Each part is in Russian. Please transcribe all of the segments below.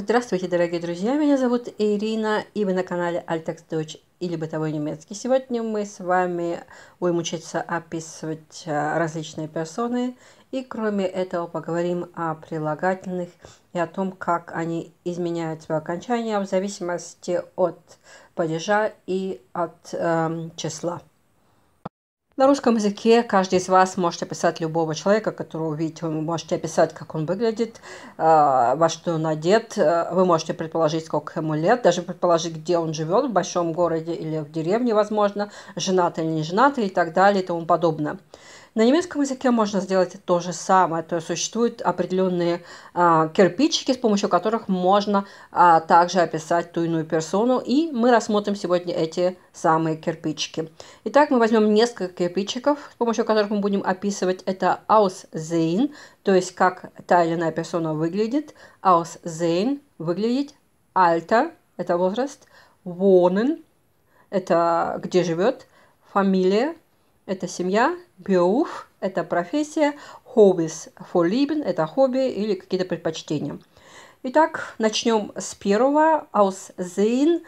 Здравствуйте, дорогие друзья! Меня зовут Ирина, и вы на канале Altex Deutsch или Бытовой немецкий. Сегодня мы с вами будем учиться описывать э, различные персоны, и кроме этого поговорим о прилагательных и о том, как они изменяют свое окончание в зависимости от падежа и от эм, числа. На русском языке каждый из вас может описать любого человека, которого увидите. Вы можете описать, как он выглядит, э, во что он одет. Э, вы можете предположить, сколько ему лет, даже предположить, где он живет, в большом городе или в деревне, возможно, женат или не женат и так далее и тому подобное. На немецком языке можно сделать то же самое, то есть существуют определенные а, кирпичики, с помощью которых можно а, также описать ту иную персону, и мы рассмотрим сегодня эти самые кирпичики. Итак, мы возьмем несколько кирпичиков, с помощью которых мы будем описывать это aussehen, то есть как та или иная персона выглядит, aussehen выглядит, alter – это возраст, wohnen – это где живет, фамилия – это семья, Beruf – это профессия, Hobbys – Vorlieben – это хобби или какие-то предпочтения. Итак, начнем с первого, aus sehen.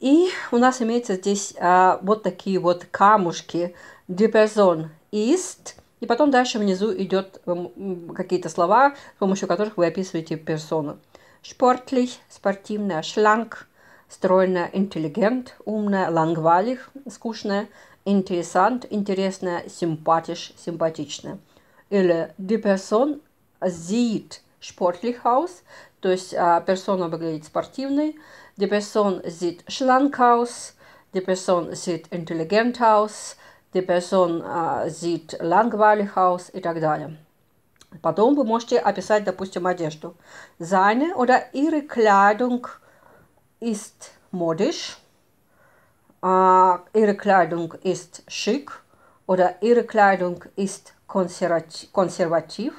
И у нас имеется здесь а, вот такие вот камушки. Die Person ist. И потом дальше внизу идет эм, какие-то слова, с помощью которых вы описываете персону. Sportlich, спортивная, schlank, стройная, интеллигент, умная, langweilig, скучная – Interessant, интересное, sympathisch, симпатичное. Или die Person sieht sportlich aus, то есть а, персона выглядит спортивной. Die Person sieht schlank aus, die Person sieht intelligent aus, die Person а, sieht langweilig aus и так далее. Потом вы можете описать, допустим, одежду. Seine oder ihre Kleidung ist modisch. Ah, ihre Kleidung ist schick oder ihre Kleidung ist konservativ,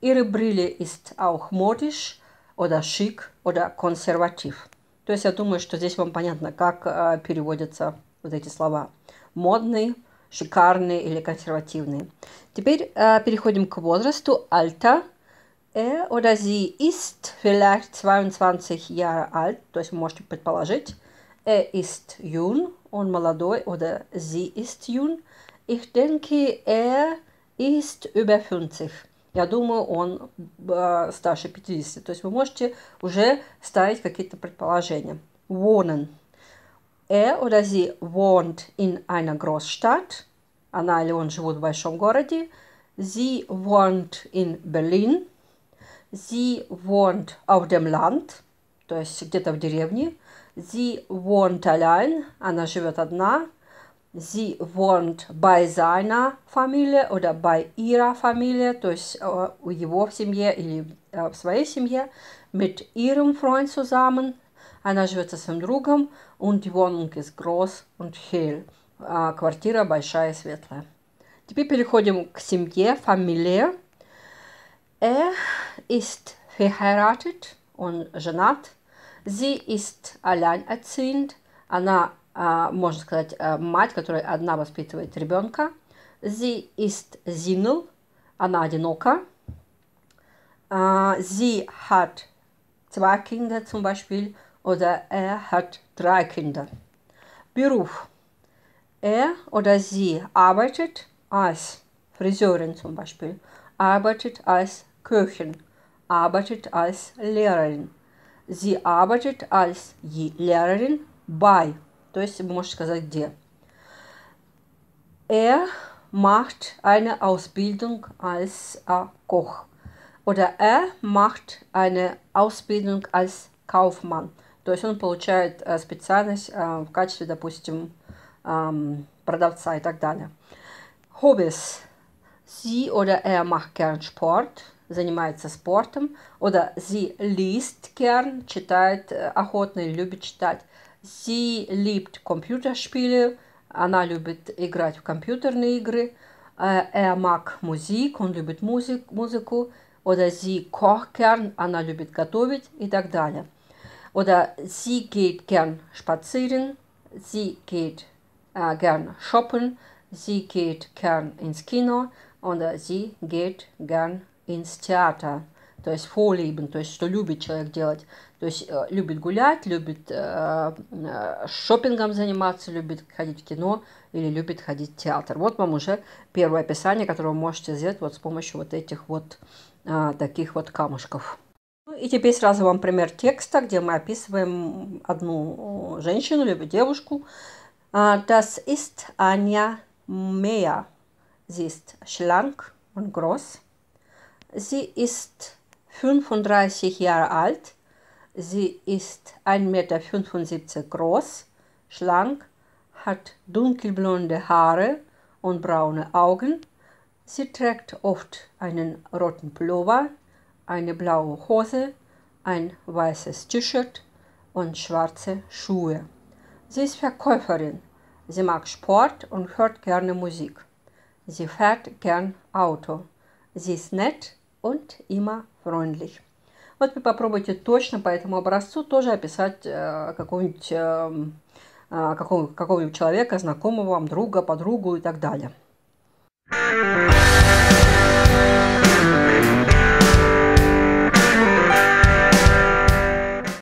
ihre Brille ist auch modisch oder schick oder консерватив. То есть я думаю, что здесь вам понятно, как э, переводятся вот эти слова. Модный, шикарный или консервативный. Теперь э, переходим к возрасту. Альта. Er oder sie ist vielleicht 22 Jahre alt. То есть вы можете предположить. Er ist jung und молодой oder sie ist jung. Ich denke, er ist über 50. Я думаю, он э, старше 50. То есть вы можете уже ставить какие-то предположения. Wohnen. Er oder sie wohnt in einer Großstadt. Она или он живут в большом городе. Sie wohnt in Berlin. Sie wohnt auf dem Land, то есть где-то в деревне. Sie wohnt allein, Anna живет одна. Sie wohnt bei seiner Familie oder bei ihrer Familie, то есть у его в семье или в своей семье, mit ihrem Freund zusammen. Она живет со своим другом und die Wohnung ist groß und hell. А квартира большая и светлая. Теперь переходим к семье, фамилия. Er ist verheiratet und женат. Sie ist alleinerziehend. Она, можно сказать, э, мать, которая одна воспитывает ребенка. Sie ist single. Она одинока. Sie hat zwei Kinder zum Beispiel oder er hat drei Kinder. Beruf. Er oder sie arbeitet als Friseurin zum Beispiel, arbeitet als Köchin, arbeitet als Lehrerin. Sie arbeitet als Lehrerin bei, то есть вы можете сказать где. Er macht eine Ausbildung als äh, Koch oder er macht eine Ausbildung als Kaufmann. То есть он получает э, специальность э, в качестве, допустим, продавца и так далее. Hobbys. Sie oder er macht gern Sport. занимается спортом. Oder sie liest gern, читает охотно и любит читать. Sie liebt Computerspiele, она любит играть в компьютерные игры. Er mag Musik, он любит музик, музыку. Oder sie kocht gern, она любит готовить и так далее. Oder sie geht gern spazieren, sie geht äh, gern shoppen, sie geht gern ins Kino und sie geht gern ins то есть фолибен, то есть что любит человек делать. То есть э, любит гулять, любит э, э, шопингом заниматься, любит ходить в кино или любит ходить в театр. Вот вам уже первое описание, которое вы можете сделать вот с помощью вот этих вот э, таких вот камушков. Ну и теперь сразу вам пример текста, где мы описываем одну женщину либо девушку. А, das ist Anja Mehr. Sie ist schlank und groß. Sie ist 35 Jahre alt. Sie ist 1,75 Meter groß, schlank, hat dunkelblonde Haare und braune Augen. Sie trägt oft einen roten Pullover, eine blaue Hose, ein weißes T-Shirt und schwarze Schuhe. Sie ist Verkäuferin. Sie mag Sport und hört gerne Musik. Sie fährt gern Auto. Sie ist nett und immer freundlich. Вот вы попробуйте точно по этому образцу тоже описать э, какого-нибудь эм, э, какого, какого человека, знакомого вам, друга, подругу и так далее.